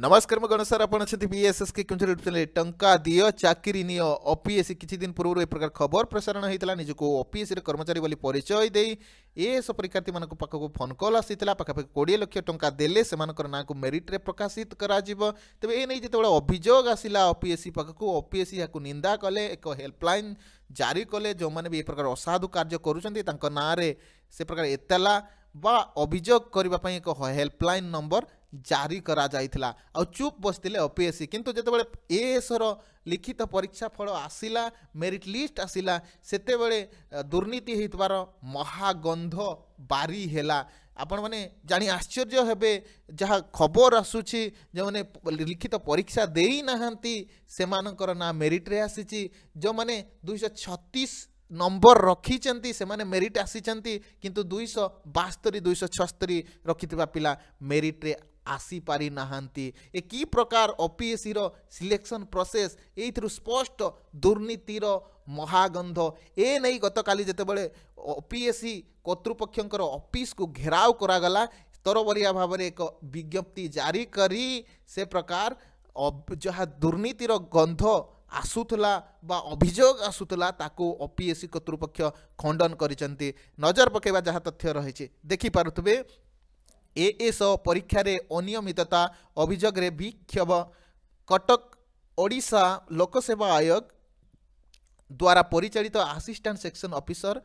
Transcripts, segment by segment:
नमस्कार मैं गणेश सर आपएसएसके टा दि चाकरी नि ओपीएससी किसी दिन पूर्व एक प्रकार खबर प्रसारण होता निजुक ओपीएससी कर्मचारी बोली परिचय दे एएस परीक्षार्थी मानक पाखक फोन कल आसी पाखापाखि कोड़े लक्ष टा दे मेरीट्रे प्रकाशित करे जिते अभोग आसला ओपीएससी पाखक ओपीएससी यहाँ निंदा कले एक हेल्पलाइन जारी कले जो मैंने भी एक प्रकार असाधु कार्य करते प्रकार एतला अभोग करने एक हेल्पलैन नंबर ଜାରି କରାଯାଇଥିଲା ଆଉ ଚୁପ୍ ବସିଥିଲେ ଓପିଏସ୍ସି କିନ୍ତୁ ଯେତେବେଳେ ଏଏସ୍ର ଲିଖିତ ପରୀକ୍ଷା ଫଳ ଆସିଲା ମେରିଟ୍ ଲିଷ୍ଟ ଆସିଲା ସେତେବେଳେ ଦୁର୍ନୀତି ହୋଇଥିବାର ମହାଗନ୍ଧ ବାରି ହେଲା ଆପଣମାନେ ଜାଣି ଆଶ୍ଚର୍ଯ୍ୟ ହେବେ ଯାହା ଖବର ଆସୁଛି ଯେଉଁମାନେ ଲିଖିତ ପରୀକ୍ଷା ଦେଇନାହାନ୍ତି ସେମାନଙ୍କର ନାଁ ମେରିଟ୍ରେ ଆସିଛି ଯେଉଁମାନେ ଦୁଇଶହ ଛତିଶ ନମ୍ବର ରଖିଛନ୍ତି ସେମାନେ ମେରିଟ୍ ଆସିଛନ୍ତି କିନ୍ତୁ ଦୁଇଶହ ବାସ୍ତରୀ ଦୁଇଶହ ଛସ୍ତରୀ ରଖିଥିବା ପିଲା ମେରିଟ୍ରେ ଆସିପାରି ନାହାନ୍ତି ଏ କି ପ୍ରକାର ଓପିଏସ୍ସିର ସିଲେକ୍ସନ୍ ପ୍ରୋସେସ୍ ଏଇଥିରୁ ସ୍ପଷ୍ଟ ଦୁର୍ନୀତିର ମହାଗନ୍ଧ ଏ ନେଇ ଗତକାଲି ଯେତେବେଳେ ଓପିଏସ୍ସି କର୍ତ୍ତୃପକ୍ଷଙ୍କର ଅଫିସ୍କୁ ଘେରାଉ କରାଗଲା ସ୍ତରବରିଆ ଭାବରେ ଏକ ବିଜ୍ଞପ୍ତି ଜାରି କରି ସେ ପ୍ରକାର ଯାହା ଦୁର୍ନୀତିର ଗନ୍ଧ ଆସୁଥିଲା ବା ଅଭିଯୋଗ ଆସୁଥିଲା ତାକୁ ଓପିଏସ୍ସି କର୍ତ୍ତୃପକ୍ଷ ଖଣ୍ଡନ କରିଛନ୍ତି ନଜର ପକାଇବା ଯାହା ତଥ୍ୟ ରହିଛି ଦେଖିପାରୁଥିବେ ଏଏସ୍ଓ ପରୀକ୍ଷାରେ ଅନିୟମିତତା ଅଭିଯୋଗରେ ବିକ୍ଷୋଭ କଟକ ଓଡ଼ିଶା ଲୋକସେବା ଆୟୋଗ ଦ୍ୱାରା ପରିଚାଳିତ ଆସିଷ୍ଟାଣ୍ଟ ସେକ୍ସନ ଅଫିସର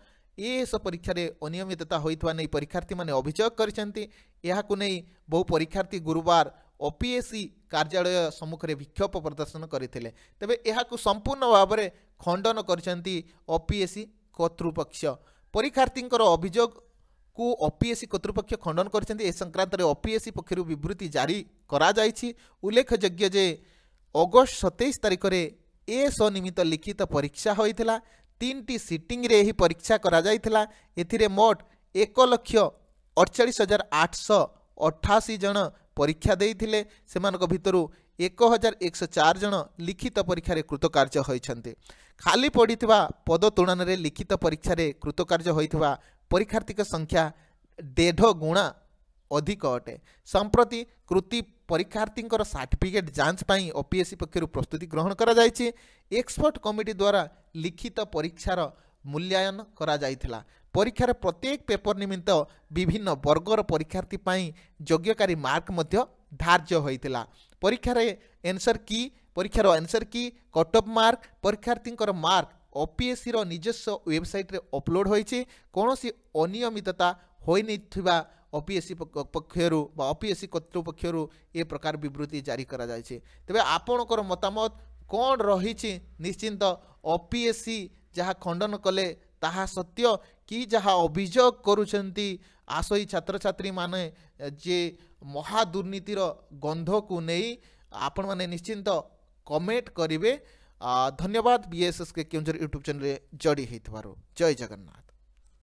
ଏଏସ୍ଓ ପରୀକ୍ଷାରେ ଅନିୟମିତତା ହୋଇଥିବା ନେଇ ପରୀକ୍ଷାର୍ଥୀମାନେ ଅଭିଯୋଗ କରିଛନ୍ତି ଏହାକୁ ନେଇ ବହୁ ପରୀକ୍ଷାର୍ଥୀ ଗୁରୁବାର ଓପିଏସ୍ସି କାର୍ଯ୍ୟାଳୟ ସମ୍ମୁଖରେ ବିକ୍ଷୋଭ ପ୍ରଦର୍ଶନ କରିଥିଲେ ତେବେ ଏହାକୁ ସମ୍ପୂର୍ଣ୍ଣ ଭାବରେ ଖଣ୍ଡନ କରିଛନ୍ତି ଓପିଏସ୍ସି କର୍ତ୍ତୃପକ୍ଷ ପରୀକ୍ଷାର୍ଥୀଙ୍କର ଅଭିଯୋଗ କୁ ଓପିଏସ୍ସି କର୍ତ୍ତୃପକ୍ଷ ଖଣ୍ଡନ କରିଛନ୍ତି ଏ ସଂକ୍ରାନ୍ତରେ ଓପିଏସ୍ସି ପକ୍ଷରୁ ବିବୃତ୍ତି ଜାରି କରାଯାଇଛି ଉଲ୍ଲେଖଯୋଗ୍ୟ ଯେ ଅଗଷ୍ଟ ସତେଇଶ ତାରିଖରେ ଏ ସ୍ୱନିମିତ୍ତ ଲିଖିତ ପରୀକ୍ଷା ହୋଇଥିଲା ତିନିଟି ସିଟିଂରେ ଏହି ପରୀକ୍ଷା କରାଯାଇଥିଲା ଏଥିରେ ମୋଟ ଏକ ଲକ୍ଷ ଅଡ଼ଚାଳିଶ ହଜାର ଆଠଶହ ଅଠାଅଶୀ ଜଣ ପରୀକ୍ଷା ଦେଇଥିଲେ ସେମାନଙ୍କ ଭିତରୁ ଏକ ହଜାର ଏକଶହ ଚାରି ଜଣ ଲିଖିତ ପରୀକ୍ଷାରେ କୃତକାର୍ଯ୍ୟ ହୋଇଛନ୍ତି ଖାଲି ପଡ଼ିଥିବା ପଦ ତୁଳନାରେ ଲିଖିତ ପରୀକ୍ଷାରେ କୃତକାର୍ଯ୍ୟ ହୋଇଥିବା ପରୀକ୍ଷାର୍ଥୀଙ୍କ ସଂଖ୍ୟା ଦେଢ଼ ଗୁଣା ଅଧିକ ଅଟେ ସମ୍ପ୍ରତି କୃତି ପରୀକ୍ଷାର୍ଥୀଙ୍କର ସାର୍ଟିଫିକେଟ୍ ଯାଞ୍ଚ ପାଇଁ ଓପିଏସ୍ସି ପକ୍ଷରୁ ପ୍ରସ୍ତୁତି ଗ୍ରହଣ କରାଯାଇଛି ଏକ୍ସପର୍ଟ କମିଟି ଦ୍ୱାରା ଲିଖିତ ପରୀକ୍ଷାର ମୂଲ୍ୟାୟନ କରାଯାଇଥିଲା ପରୀକ୍ଷାର ପ୍ରତ୍ୟେକ ପେପର ନିମିତ୍ତ ବିଭିନ୍ନ ବର୍ଗର ପରୀକ୍ଷାର୍ଥୀ ପାଇଁ ଯୋଗ୍ୟକାରୀ ମାର୍କ ମଧ୍ୟ ଧାର୍ଯ୍ୟ ହୋଇଥିଲା ପରୀକ୍ଷାରେ ଏନ୍ସର୍ କି ପରୀକ୍ଷାର ଆନ୍ସର୍ କି କଟ୍ ଅଫ୍ ମାର୍କ ପରୀକ୍ଷାର୍ଥୀଙ୍କର ମାର୍କ ଓପିଏସ୍ସିର ନିଜସ୍ୱ ୱେବସାଇଟ୍ରେ ଅପଲୋଡ଼ ହୋଇଛି କୌଣସି ଅନିୟମିତତା ହୋଇନଥିବା ଓପିଏସ୍ସି ପକ୍ଷରୁ ବା ଓପିଏସ୍ସି କର୍ତ୍ତୃପକ୍ଷରୁ ଏ ପ୍ରକାର ବିବୃତି ଜାରି କରାଯାଇଛି ତେବେ ଆପଣଙ୍କର ମତାମତ କ'ଣ ରହିଛି ନିଶ୍ଚିନ୍ତ ଓପିଏସ୍ସି ଯାହା ଖଣ୍ଡନ କଲେ ତାହା ସତ୍ୟ କି ଯାହା ଅଭିଯୋଗ କରୁଛନ୍ତି ଆଶୋଇ ଛାତ୍ରଛାତ୍ରୀମାନେ ଯେ ମହାଦୁର୍ନୀତିର ଗନ୍ଧକୁ ନେଇ ଆପଣମାନେ ନିଶ୍ଚିନ୍ତ କମେଣ୍ଟ କରିବେ धन्यवाद बीएसएस के केन्दर यूट्यूब चैनल जड़ी जय जगन्नाथ